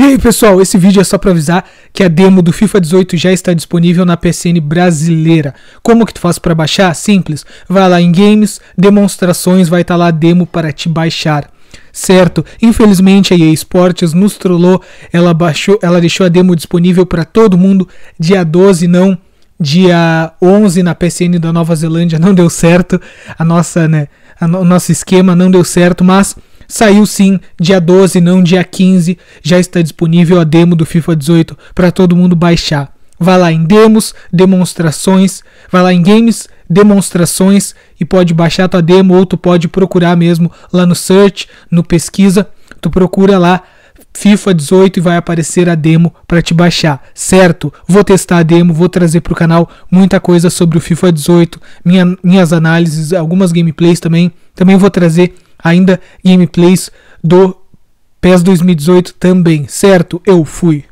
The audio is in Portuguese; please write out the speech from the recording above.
E aí, pessoal, esse vídeo é só para avisar que a demo do FIFA 18 já está disponível na PSN brasileira. Como que tu faz para baixar? Simples. Vai lá em games, demonstrações, vai estar tá lá a demo para te baixar. Certo, infelizmente a EA Sports nos trollou, ela baixou, ela deixou a demo disponível para todo mundo dia 12, não dia 11 na PSN da Nova Zelândia, não deu certo. A nossa, né, a no, o nosso esquema não deu certo, mas Saiu sim, dia 12, não dia 15. Já está disponível a demo do FIFA 18 para todo mundo baixar. Vá lá em demos, demonstrações, vai lá em games, demonstrações e pode baixar tua demo ou tu pode procurar mesmo lá no search, no pesquisa, tu procura lá FIFA 18 e vai aparecer a demo para te baixar, certo? Vou testar a demo, vou trazer para o canal muita coisa sobre o FIFA 18, minha, minhas análises, algumas gameplays também. Também vou trazer ainda gameplays do PES 2018 também, certo? Eu fui.